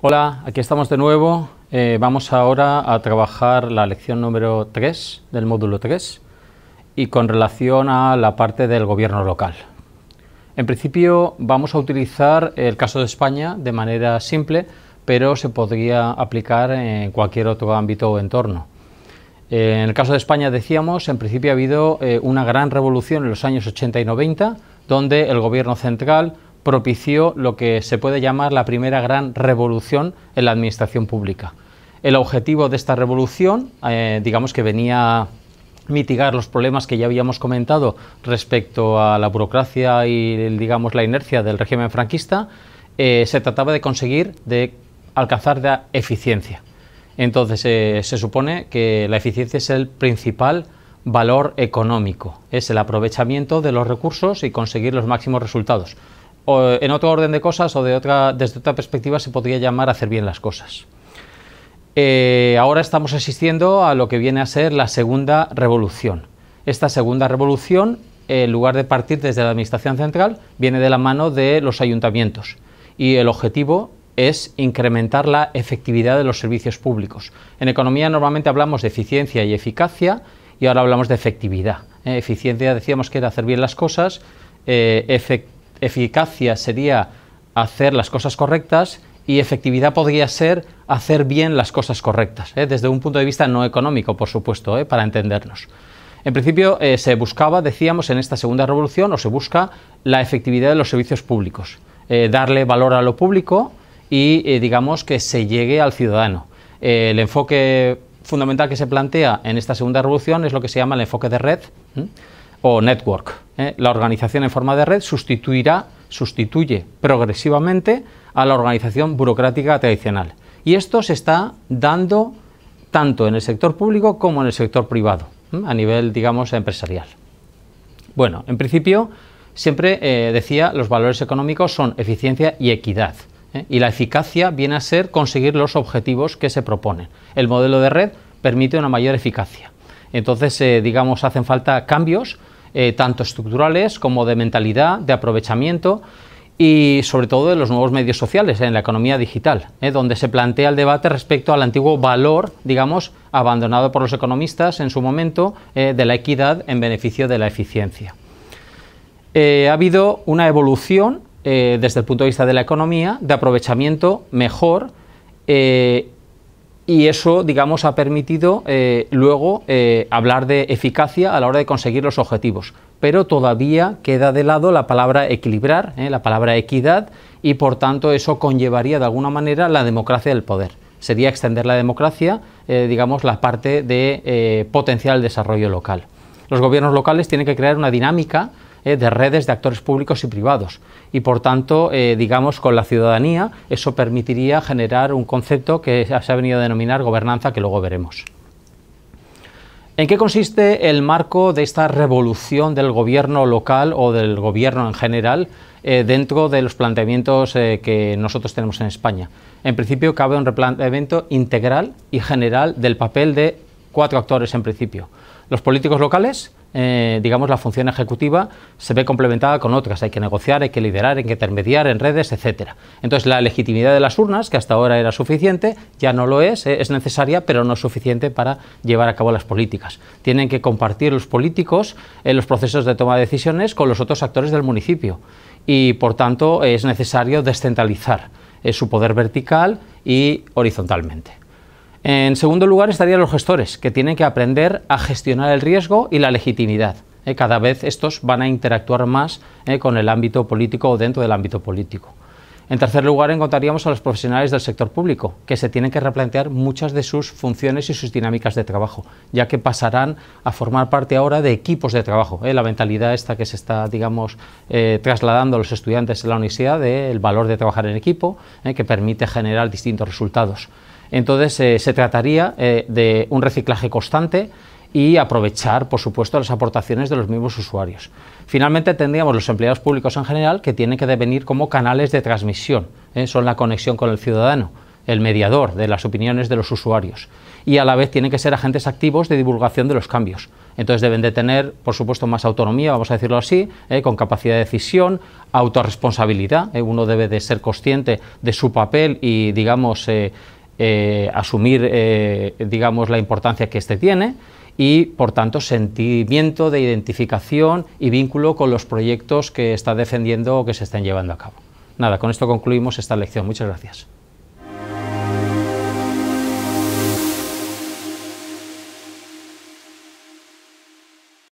Hola, aquí estamos de nuevo. Eh, vamos ahora a trabajar la lección número 3 del módulo 3 y con relación a la parte del gobierno local. En principio vamos a utilizar el caso de España de manera simple, pero se podría aplicar en cualquier otro ámbito o entorno. en el caso de España decíamos, en principio ha habido eh, una gran revolución en los años 80 y 90, donde el gobierno central propició lo que se puede llamar la primera gran revolución en la administración pública. El objetivo de esta revolución, eh, digamos que venía a mitigar los problemas que ya habíamos comentado respecto a la burocracia y digamos la inercia del régimen franquista, eh, se trataba de conseguir de alcanzar la eficiencia. Entonces eh, se supone que la eficiencia es el principal valor económico, es el aprovechamiento de los recursos y conseguir los máximos resultados en otro orden de cosas o desde otra perspectiva se podría llamar hacer bien las cosas. Eh, ahora estamos asistiendo a lo que viene a ser la segunda revolución. Esta segunda revolución, en lugar de partir desde la Administración Central, viene de la mano de los ayuntamientos. Y el objetivo es incrementar la efectividad de los servicios públicos. En economía normalmente hablamos de eficiencia y eficacia y ahora hablamos de efectividad. Eh, eficiencia decíamos que era hacer bien las cosas, eh, efectividad eficacia sería hacer las cosas correctas y efectividad podría ser hacer bien las cosas correctas, ¿eh? desde un punto de vista no económico, por supuesto, ¿eh? para entendernos. En principio eh, se buscaba, decíamos, en esta segunda revolución, o se busca la efectividad de los servicios públicos, darle valor a lo público y, digamos, que se llegue al ciudadano. el enfoque fundamental que se plantea en esta segunda revolución es lo que se llama el enfoque de red o network. ¿eh? La organización en forma de red sustituirá, sustituye progresivamente a la organización burocrática tradicional. Y esto se está dando tanto en el sector público como en el sector privado, a nivel, digamos, empresarial. Bueno, en principio, siempre eh, decía, los valores económicos son eficiencia y equidad. ¿eh? Y la eficacia viene a ser conseguir los objetivos que se proponen. El modelo de red permite una mayor eficacia. Entonces, eh, digamos, hacen falta cambios, eh, tanto estructurales como de mentalidad, de aprovechamiento y sobre todo de los nuevos medios sociales eh, en la economía digital, donde se plantea el debate respecto al antiguo valor, digamos, abandonado por los economistas en su momento, de la equidad en beneficio de la eficiencia. ha habido una evolución desde el punto de vista de la economía, de aprovechamiento mejor y eso, digamos, ha permitido eh, luego eh, hablar de eficacia a la hora de conseguir los objetivos. Pero todavía queda de lado la palabra equilibrar, eh, la palabra equidad, y por tanto eso conllevaría de alguna manera la democracia del poder. Sería extender la democracia, digamos, la parte de potencial desarrollo local. Los gobiernos locales tienen que crear una dinámica eh, de redes de actores públicos y privados. Y por tanto, eh, digamos, con la ciudadanía, eso permitiría generar un concepto que se ha venido a denominar gobernanza, que luego veremos. ¿En qué consiste el marco de esta revolución del gobierno local o del gobierno en general eh, dentro de los planteamientos que nosotros tenemos en España? En principio cabe un replanteamiento integral y general del papel de cuatro actores en principio. Los políticos locales, eh, digamos, la función ejecutiva se ve complementada con otras. Hay que negociar, hay que liderar, hay que intermediar en redes, etcétera. Entonces, la legitimidad de las urnas, que hasta ahora era suficiente, ya no lo es, eh, es necesaria, pero no es suficiente para llevar a cabo las políticas. Tienen que compartir los políticos en eh, los procesos de toma de decisiones con los otros actores del municipio. Y, por tanto, es necesario descentralizar su poder vertical y horizontalmente. En segundo lugar estarían los gestores, que tienen que aprender a gestionar el riesgo y la legitimidad. ¿eh? cada vez estos van a interactuar más ¿eh? con el ámbito político o dentro del ámbito político. En tercer lugar, encontraríamos a los profesionales del sector público, que se tienen que replantear muchas de sus funciones y sus dinámicas de trabajo, ya que pasarán a formar parte ahora de equipos de trabajo. ¿eh? La mentalidad esta que se está, digamos, trasladando a los estudiantes en la universidad del valor de trabajar en equipo, que permite generar distintos resultados. Entonces eh, se trataría eh, de un reciclaje constante y aprovechar, por supuesto, las aportaciones de los mismos usuarios. Finalmente tendríamos los empleados públicos en general que tienen que devenir como canales de transmisión, eh, son la conexión con el ciudadano, el mediador de las opiniones de los usuarios y a la vez tienen que ser agentes activos de divulgación de los cambios. Entonces deben de tener, por supuesto, más autonomía, vamos a decirlo así, con capacidad de decisión, autorresponsabilidad. uno debe de ser consciente de su papel y, digamos, eh, asumir, eh, digamos, la importancia que éste tiene y, por tanto, sentimiento de identificación y vínculo con los proyectos que está defendiendo o que se están llevando a cabo. Nada, con esto concluimos esta lección. Muchas gracias.